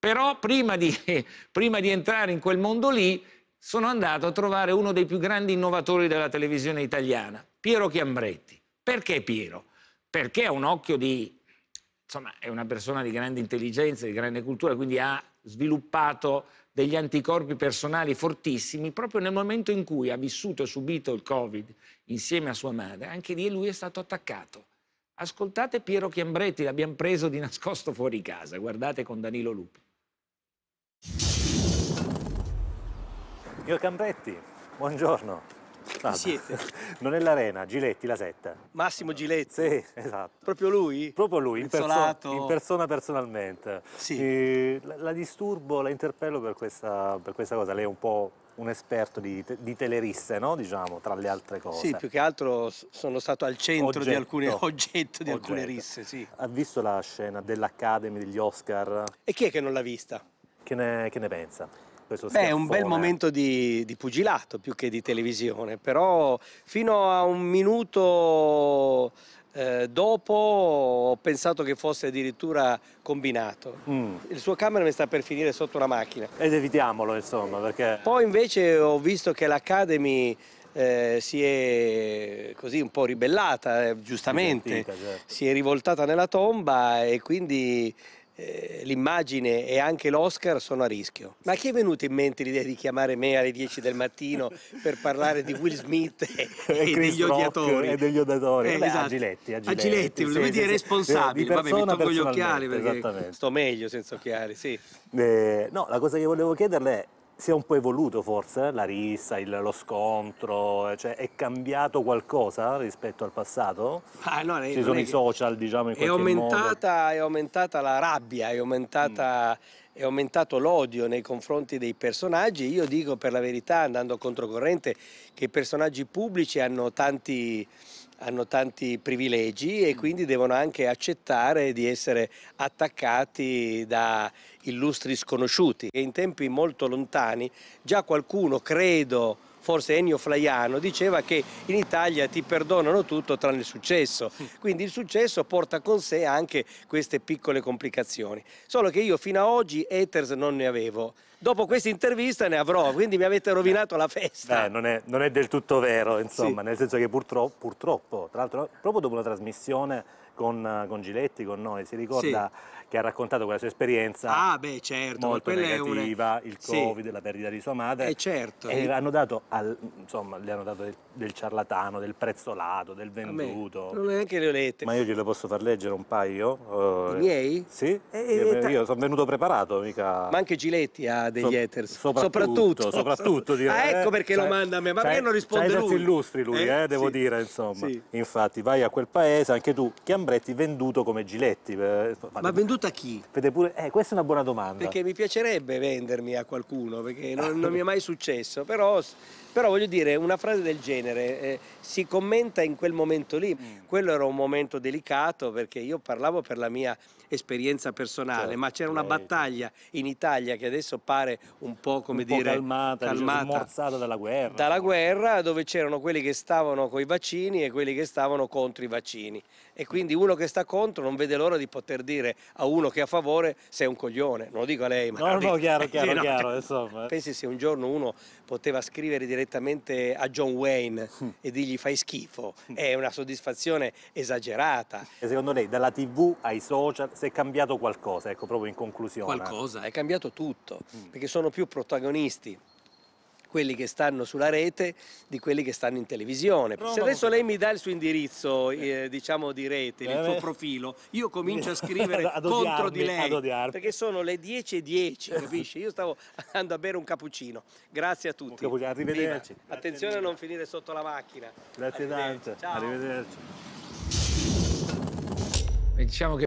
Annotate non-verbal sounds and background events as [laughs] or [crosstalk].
Però prima di, [laughs] prima di entrare in quel mondo lì sono andato a trovare uno dei più grandi innovatori della televisione italiana, Piero Chiambretti. Perché Piero? Perché ha un occhio di... insomma, è una persona di grande intelligenza, di grande cultura, quindi ha sviluppato degli anticorpi personali fortissimi proprio nel momento in cui ha vissuto e subito il Covid insieme a sua madre, anche lì lui è stato attaccato. Ascoltate Piero Chiambretti, l'abbiamo preso di nascosto fuori casa, guardate con Danilo Lupi. Signor Campetti, buongiorno. No, siete? [laughs] Non è l'arena, Giletti, la setta. Massimo Giletti? Sì, esatto. Proprio lui? Proprio lui, in, perso in persona personalmente. Sì. E la, disturbo, la interpello per questa, per questa cosa, lei è un po' un esperto di, di telerisse, no? diciamo, tra le altre cose. Sì, più che altro sono stato al centro oggetto, di alcune, oggetto di oggetto. alcune risse, sì. Ha visto la scena dell'Academy, degli Oscar? E chi è che non l'ha vista? Che ne, che ne pensa? questo Beh, schiaffone. è un bel momento di, di, pugilato più che di televisione, però fino a un minuto eh, dopo ho pensato che fosse addirittura combinato. Mm. Il suo camera mi sta per finire sotto una macchina. Ed evitiamolo, insomma, perché... Poi invece ho visto che l'Academy... Eh, si è così un po' ribellata, eh, giustamente, Identica, certo. si è rivoltata nella tomba e quindi eh, l'immagine e anche l'Oscar sono a rischio. Ma chi è venuto in mente l'idea di chiamare me alle 10 del mattino [laughs] per parlare di Will Smith e, e, [laughs] e degli Rock odiatori? E degli odiatori, eh, Vabbè, esatto. a Giletti. A Giletti, volevo sì, dire sì, responsabile, di vabbè mi tolgo gli occhiali perché sto meglio senza occhiali, sì. Eh, no, la cosa che volevo chiederle è si è un po' evoluto forse eh, la rissa, il, lo scontro, eh, cioè è cambiato qualcosa rispetto al passato? Ah, allora, Ci sono i social, diciamo, in è aumentata, modo. È aumentata la rabbia, è aumentata... Mm è aumentato l'odio nei confronti dei personaggi. Io dico per la verità, andando controcorrente, che i personaggi pubblici hanno tanti, hanno tanti privilegi e mm. quindi devono anche accettare di essere attaccati da illustri sconosciuti. E in tempi molto lontani già qualcuno, credo, forse Ennio Flaiano, diceva che in Italia ti perdonano tutto tranne il successo. Quindi il successo porta con sé anche queste piccole complicazioni. Solo che io fino ad oggi haters non ne avevo. Dopo questa intervista ne avrò, quindi mi avete rovinato la festa. Beh, non, è, non è del tutto vero, insomma, sì. nel senso che purtroppo, purtroppo, tra l'altro, proprio dopo la trasmissione con, con, Giletti, con noi, si ricorda sì. che ha raccontato quella sua esperienza ah, beh, certo, molto negativa, una... il Covid, sì. la perdita di sua madre. Eh, certo. E hanno dato al, insomma, gli hanno dato del, del, ciarlatano, del prezzolato, del venduto. non neanche le ho lette. Ma io glielo posso far leggere un paio? Uh, I eh, miei? Sì, e, eh, eh, io, io sono venuto preparato, mica... Ma anche Giletti ha degli so, haters. Soprattutto. Soprattutto, soprattutto direi. Ah, ecco perché eh, lo manda a me, ma perché non risponde lui? C'hai illustri lui, eh? Eh, devo sì. dire, insomma. Sì. Infatti, vai a quel paese, anche tu, Chiambretti venduto come Giletti. Per... Ma Fate... venduto a chi? Vede pure... Eh, questa è una buona domanda. Perché mi piacerebbe vendermi a qualcuno, perché non, non mi è mai successo, però però voglio dire, una frase del genere eh, si commenta in quel momento lì. Mm. Quello era un momento delicato perché io parlavo per la mia esperienza personale, certo, ma c'era una certo. battaglia in Italia che adesso pare un po' come un dire po calmata, calmata diciamo, dalla guerra. Dalla guerra dove c'erano quelli che stavano con i vaccini e quelli che stavano contro i vaccini. E quindi uno che sta contro non vede l'ora di poter dire a uno che è a favore sei un coglione. Non lo dico a lei, ma No, no, [laughs] chiaro, chiaro, eh, no, chiaro, insomma. Pensi se un giorno uno poteva scrivere direttamente direttamente a John Wayne hm. e dirgli fai schifo, hm. è una soddisfazione esagerata. E secondo lei dalla tv ai social si è cambiato qualcosa, ecco proprio in conclusione? Qualcosa, è cambiato tutto, mm. perché sono più protagonisti quelli che stanno sulla rete di quelli che stanno in televisione. No, Se adesso lei mi dà il suo indirizzo, eh, eh diciamo di rete, eh, il suo eh. profilo, io comincio a [laughs] scrivere ad odiarmi, contro di lei. Perché sono le 10.10, 10, capisci? Io stavo andando a bere un cappuccino. Grazie a tutti. Arrivederci. Viva. Attenzione a non finire sotto la macchina. Grazie tanto. Arrivederci. Diciamo che